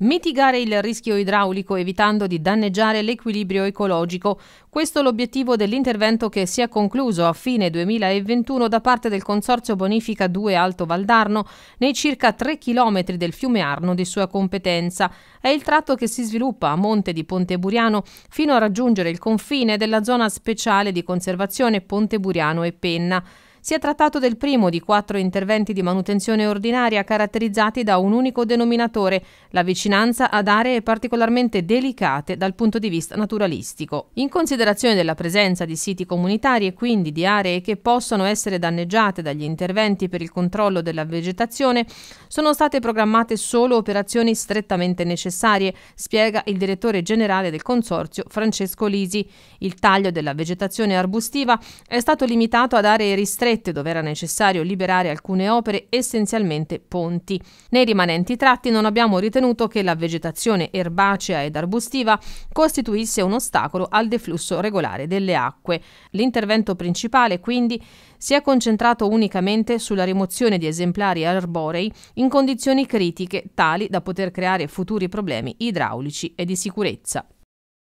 Mitigare il rischio idraulico evitando di danneggiare l'equilibrio ecologico. Questo è l'obiettivo dell'intervento che si è concluso a fine 2021 da parte del Consorzio Bonifica 2 Alto Valdarno nei circa 3 km del fiume Arno di sua competenza. È il tratto che si sviluppa a monte di Ponte Buriano fino a raggiungere il confine della zona speciale di conservazione Ponte Buriano e Penna. Si è trattato del primo di quattro interventi di manutenzione ordinaria caratterizzati da un unico denominatore, la vicinanza ad aree particolarmente delicate dal punto di vista naturalistico. In considerazione della presenza di siti comunitari e quindi di aree che possono essere danneggiate dagli interventi per il controllo della vegetazione, sono state programmate solo operazioni strettamente necessarie, spiega il direttore generale del Consorzio Francesco Lisi. Il taglio della vegetazione arbustiva è stato limitato ad aree ristrette strette dove era necessario liberare alcune opere essenzialmente ponti. Nei rimanenti tratti non abbiamo ritenuto che la vegetazione erbacea ed arbustiva costituisse un ostacolo al deflusso regolare delle acque. L'intervento principale quindi si è concentrato unicamente sulla rimozione di esemplari arborei in condizioni critiche tali da poter creare futuri problemi idraulici e di sicurezza.